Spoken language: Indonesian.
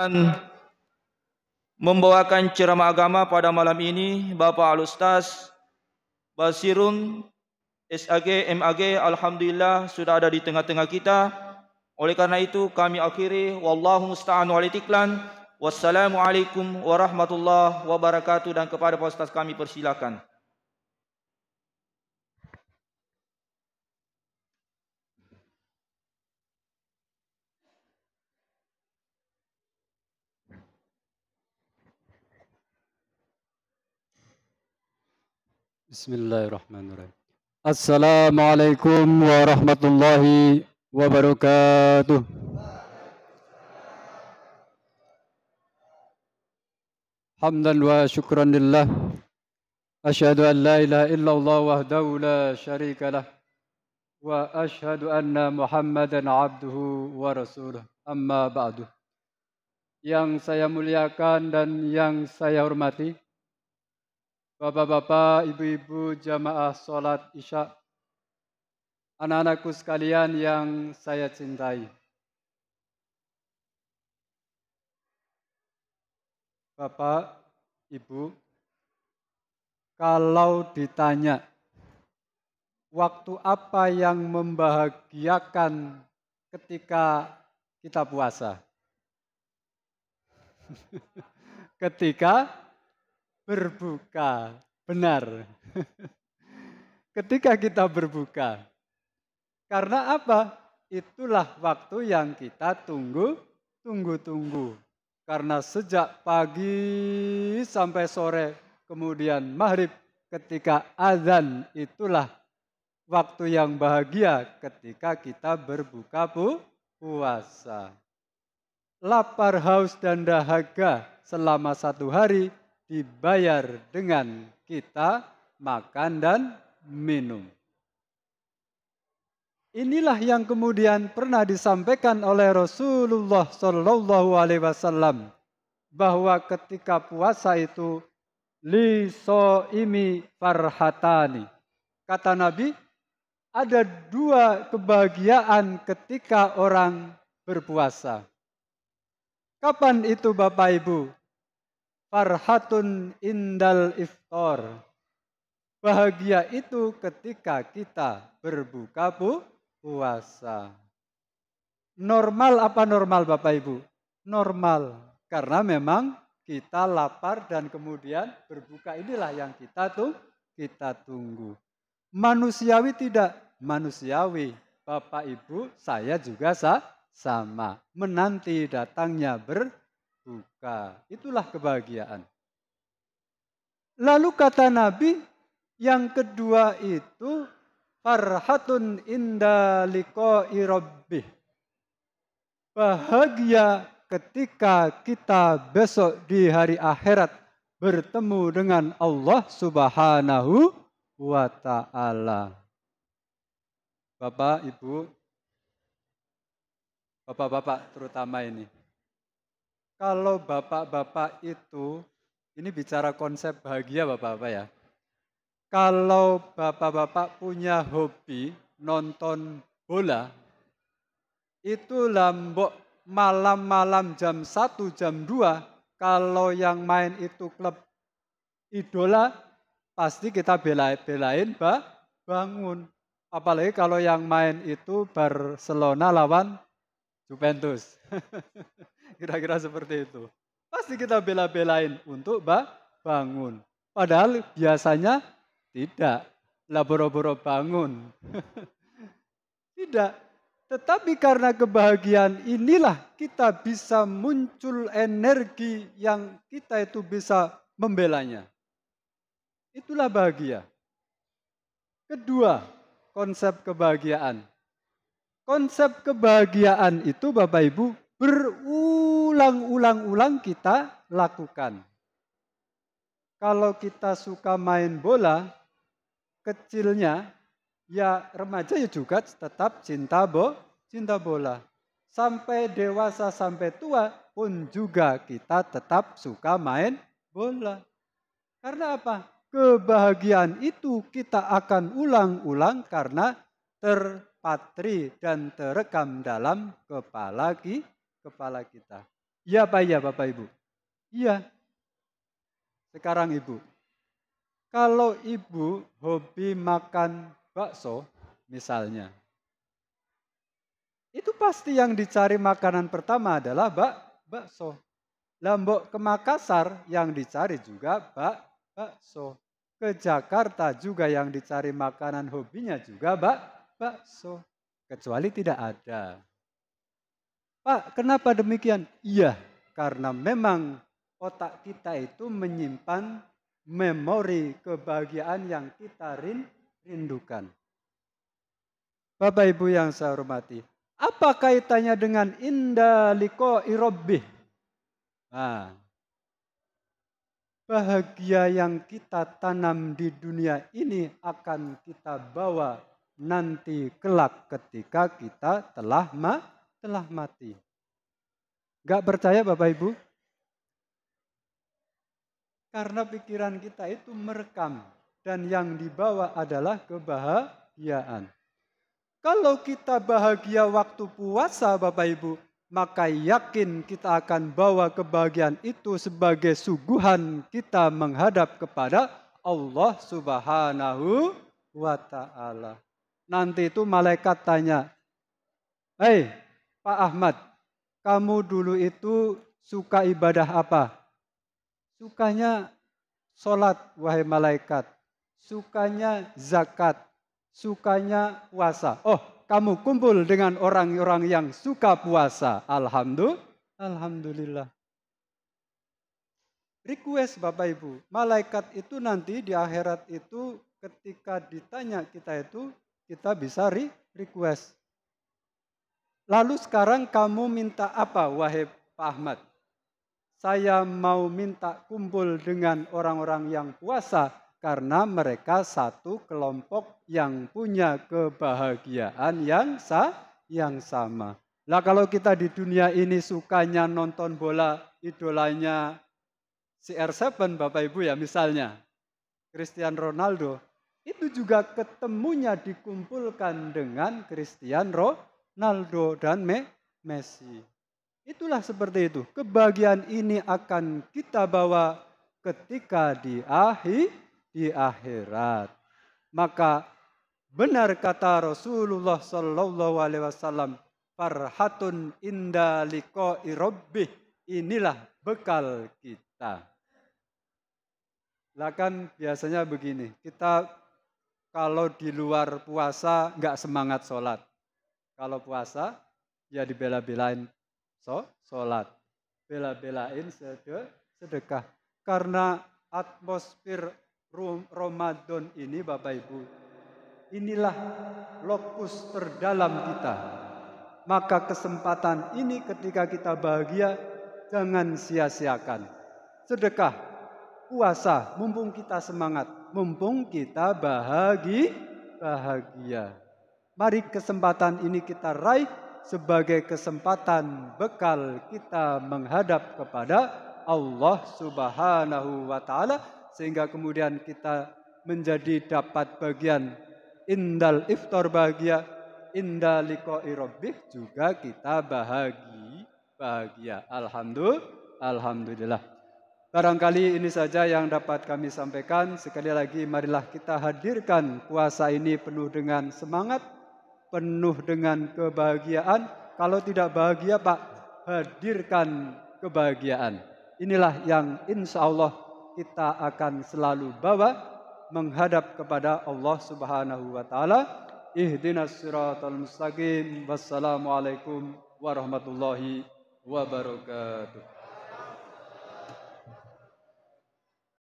akan membawakan ceramah agama pada malam ini Bapak Alustaz Basirun SAG MAG alhamdulillah sudah ada di tengah-tengah kita oleh karena itu kami akhiri wallahu musta'an walitiklan wassalamu alaikum warahmatullahi wabarakatuh dan kepada Pak Ustaz kami persilakan Bismillahirrahmanirrahim. Assalamualaikum warahmatullahi wabarakatuh. Hamdan wa syukran lillah. Ashhadu an la ilaha illallah wahdahu la syarika lah. Wa ashhadu anna Muhammadan abduhu wa rasuluh. Amma ba'du. Yang saya muliakan dan yang saya hormati, Bapak-bapak, ibu-ibu jamaah sholat isya, anak-anakku sekalian yang saya cintai. Bapak, Ibu, kalau ditanya waktu apa yang membahagiakan ketika kita puasa? ketika berbuka. Benar. Ketika kita berbuka. Karena apa? Itulah waktu yang kita tunggu, tunggu-tunggu. Karena sejak pagi sampai sore, kemudian maghrib, ketika azan itulah waktu yang bahagia ketika kita berbuka bu, puasa. Lapar, haus, dan dahaga selama satu hari dibayar dengan kita makan dan minum. Inilah yang kemudian pernah disampaikan oleh Rasulullah Shallallahu Alaihi Wasallam bahwa ketika puasa itu lisoimi farhatani. Kata Nabi, ada dua kebahagiaan ketika orang berpuasa. Kapan itu Bapak Ibu? farhatun indal Iftor, Bahagia itu ketika kita berbuka bu, puasa. Normal apa normal Bapak Ibu? Normal. Karena memang kita lapar dan kemudian berbuka inilah yang kita tuh kita tunggu. Manusiawi tidak manusiawi. Bapak Ibu, saya juga sa sama menanti datangnya ber duka. Itulah kebahagiaan. Lalu kata Nabi, yang kedua itu farhatun inda liqa'i rabbih. Bahagia ketika kita besok di hari akhirat bertemu dengan Allah Subhanahu wa taala. Bapak, Ibu, Bapak-bapak terutama ini. Kalau bapak-bapak itu, ini bicara konsep bahagia bapak-bapak ya. Kalau bapak-bapak punya hobi nonton bola, itu lambok malam-malam jam 1, jam 2, kalau yang main itu klub idola, pasti kita belain belain bah, bangun. Apalagi kalau yang main itu Barcelona lawan Juventus. Kira-kira seperti itu. Pasti kita bela-belain untuk bangun. Padahal biasanya tidak. Laboro-boro bangun. tidak. Tetapi karena kebahagiaan inilah kita bisa muncul energi yang kita itu bisa membelanya. Itulah bahagia. Kedua, konsep kebahagiaan. Konsep kebahagiaan itu Bapak Ibu berulang-ulang-ulang kita lakukan. Kalau kita suka main bola, kecilnya ya remaja ya juga tetap cinta bo, cinta bola. Sampai dewasa sampai tua pun juga kita tetap suka main bola. Karena apa? Kebahagiaan itu kita akan ulang-ulang karena terpatri dan terekam dalam kepala kita kepala kita. Iya pak iya Bapak Ibu? Iya. Sekarang Ibu, kalau Ibu hobi makan bakso misalnya, itu pasti yang dicari makanan pertama adalah bak bakso. Lambok ke Makassar yang dicari juga bak bakso. Ke Jakarta juga yang dicari makanan hobinya juga bak bakso. Kecuali tidak ada Pak, kenapa demikian? Iya, karena memang otak kita itu menyimpan memori kebahagiaan yang kita rindukan. Bapak Ibu yang saya hormati, apa kaitannya dengan indah liko irobih? Nah, bahagia yang kita tanam di dunia ini akan kita bawa nanti kelak ketika kita telah mati telah mati. Gak percaya Bapak Ibu? Karena pikiran kita itu merekam dan yang dibawa adalah kebahagiaan. Kalau kita bahagia waktu puasa Bapak Ibu, maka yakin kita akan bawa kebahagiaan itu sebagai suguhan kita menghadap kepada Allah Subhanahu wa taala. Nanti itu malaikat tanya, "Hei, Pak Ahmad, kamu dulu itu suka ibadah apa? Sukanya sholat, wahai malaikat. Sukanya zakat. Sukanya puasa. Oh, kamu kumpul dengan orang-orang yang suka puasa. Alhamdulillah. Alhamdulillah. Request Bapak Ibu, malaikat itu nanti di akhirat itu ketika ditanya kita itu, kita bisa request. Lalu sekarang kamu minta apa, wahai Pak Ahmad? Saya mau minta kumpul dengan orang-orang yang puasa karena mereka satu kelompok yang punya kebahagiaan yang sa yang sama. Lah kalau kita di dunia ini sukanya nonton bola idolanya CR7 Bapak Ibu ya misalnya Cristiano Ronaldo itu juga ketemunya dikumpulkan dengan Cristiano Naldo dan Me Messi. Itulah seperti itu. Kebahagiaan ini akan kita bawa ketika di akhir di akhirat. Maka benar kata Rasulullah Shallallahu Alaihi Wasallam, farhatun indaliko irobi. Inilah bekal kita. Lah kan biasanya begini, kita kalau di luar puasa nggak semangat sholat. Kalau puasa, ya dibela-belain so, sholat. Bela-belain sedekah. Karena atmosfer Ramadan ini Bapak Ibu, inilah lokus terdalam kita. Maka kesempatan ini ketika kita bahagia, jangan sia-siakan. Sedekah, puasa, mumpung kita semangat, mumpung kita bahagi, bahagia. Mari kesempatan ini kita raih sebagai kesempatan bekal kita menghadap kepada Allah Subhanahu wa taala sehingga kemudian kita menjadi dapat bagian indal iftar bahagia indaliko irobik juga kita bahagi bahagia alhamdulillah alhamdulillah barangkali ini saja yang dapat kami sampaikan sekali lagi marilah kita hadirkan puasa ini penuh dengan semangat penuh dengan kebahagiaan. Kalau tidak bahagia, Pak, hadirkan kebahagiaan. Inilah yang insya Allah kita akan selalu bawa menghadap kepada Allah Subhanahu wa taala. Ihdinas siratal mustaqim. Wassalamualaikum warahmatullahi wabarakatuh.